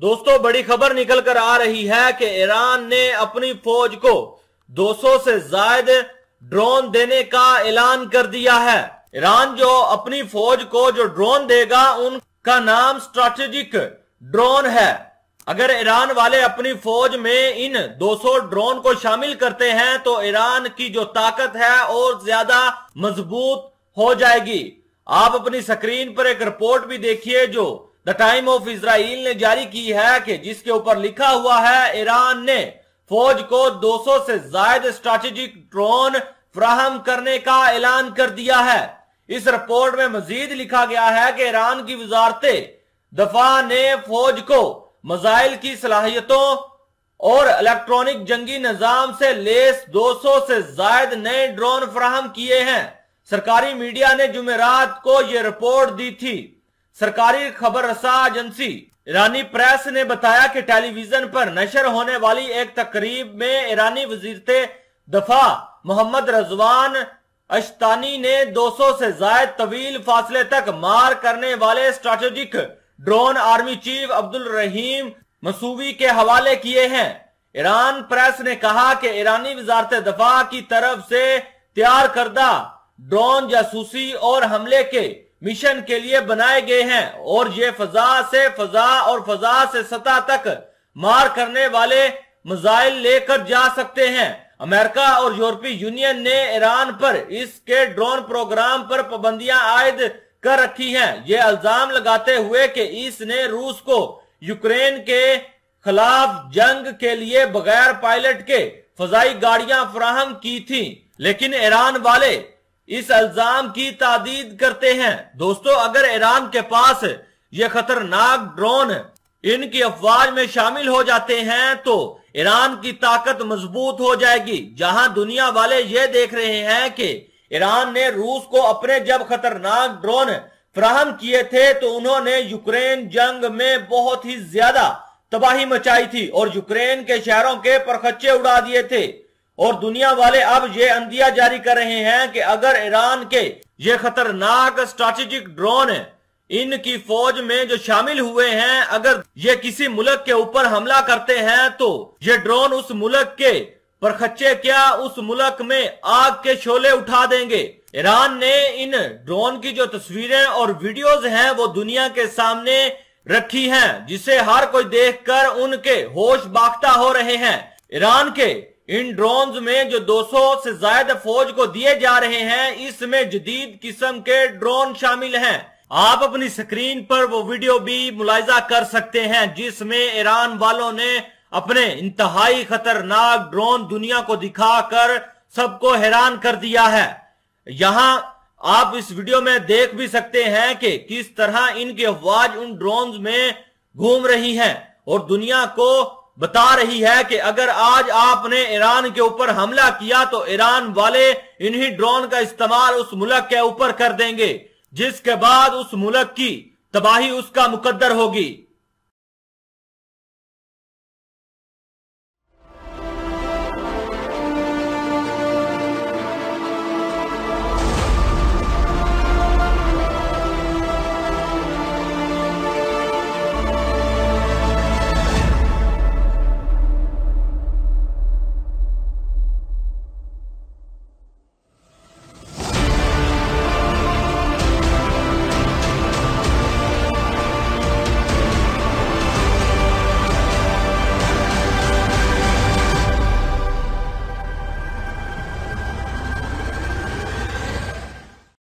दोस्तों बड़ी खबर निकल कर आ रही है कि ईरान ने अपनी फौज को 200 से जायद ड्रोन देने का ऐलान कर दिया है ईरान जो अपनी फौज को जो ड्रोन देगा उनका नाम स्ट्रेटेजिक ड्रोन है अगर ईरान वाले अपनी फौज में इन 200 ड्रोन को शामिल करते हैं तो ईरान की जो ताकत है और ज्यादा मजबूत हो जाएगी आप अपनी स्क्रीन पर एक रिपोर्ट भी देखिए जो द टाइम ऑफ इसराइल ने जारी की है कि जिसके ऊपर लिखा हुआ है ईरान ने फौज को 200 से जायद स्ट्रेटेजिक ड्रोन फ्राहम करने का ऐलान कर दिया है इस रिपोर्ट में मजीद लिखा गया है कि ईरान की वजारते दफा ने फौज को मजाइल की सलाहियतों और इलेक्ट्रॉनिक जंगी निजाम से लेस 200 से जायद नए ड्रोन फ्राहम किए हैं सरकारी मीडिया ने जुमेरात को यह रिपोर्ट दी थी सरकारी खबर रसा एजेंसी ईरानी प्रेस ने बताया कि टेलीविजन पर नशर होने वाली एक तकरीब में ईरानी वजीरत दफा मोहम्मद रजवान अश्तानी ने 200 से जायद तवील फासले तक मार करने वाले strategic drone army chief Abdul Rahim Mousavi के हवाले किए हैं ईरान प्रेस ने कहा कि ईरानी वजारत दफा की तरफ से तैयार करदा ड्रोन जासूसी और हमले के मिशन के लिए बनाए गए हैं और ये फजा से फजा और फजा से सतह तक मार करने वाले मिसाइल लेकर जा सकते हैं अमेरिका और यूरोपीय यूनियन ने ईरान पर इसके ड्रोन प्रोग्राम पर पाबंदियां आयद कर रखी हैं। ये अल्जाम लगाते हुए कि इसने रूस को यूक्रेन के खिलाफ जंग के लिए बगैर पायलट के फजाई गाड़ियां फ्राहम की थी लेकिन ईरान वाले इस अल्जाम की तादीद करते हैं दोस्तों अगर ईरान के पास ये खतरनाक ड्रोन इनकी अफवाज में शामिल हो जाते हैं तो ईरान की ताकत मजबूत हो जाएगी जहां दुनिया वाले ये देख रहे हैं कि ईरान ने रूस को अपने जब खतरनाक ड्रोन फ्राहम किए थे तो उन्होंने यूक्रेन जंग में बहुत ही ज्यादा तबाही मचाई थी और यूक्रेन के शहरों के परखच्चे उड़ा दिए थे और दुनिया वाले अब ये अंदिया जारी कर रहे हैं कि अगर ईरान के ये खतरनाक स्ट्रेटेजिक ड्रोन इनकी फौज में जो शामिल हुए हैं अगर ये किसी मुल्क के ऊपर हमला करते हैं तो ये ड्रोन उस मुल्क के परखच्चे क्या उस मुल्क में आग के शोले उठा देंगे ईरान ने इन ड्रोन की जो तस्वीरें और वीडियोस हैं वो दुनिया के सामने रखी हैं जिसे हर कोई देखकर उनके होश बाखता हो रहे हैं ईरान के इन ड्रोन में जो 200 से ज्यादा फौज को दिए जा रहे हैं इसमें जदीद किस्म के ड्रोन शामिल हैं आप अपनी स्क्रीन पर वो वीडियो भी मुलायजा कर सकते हैं जिसमें ईरान वालों ने अपने इंतहाई खतरनाक ड्रोन दुनिया को दिखाकर सबको हैरान कर दिया है यहाँ आप इस वीडियो में देख भी सकते हैं कि किस तरह इनकी आवाज उन ड्रोन में घूम रही है और दुनिया को बता रही है कि अगर आज आपने ईरान के ऊपर हमला किया तो ईरान वाले इन्हीं ड्रोन का इस्तेमाल उस मुल्क के ऊपर कर देंगे जिसके बाद उस मुल्क की तबाही उसका मुकद्दर होगी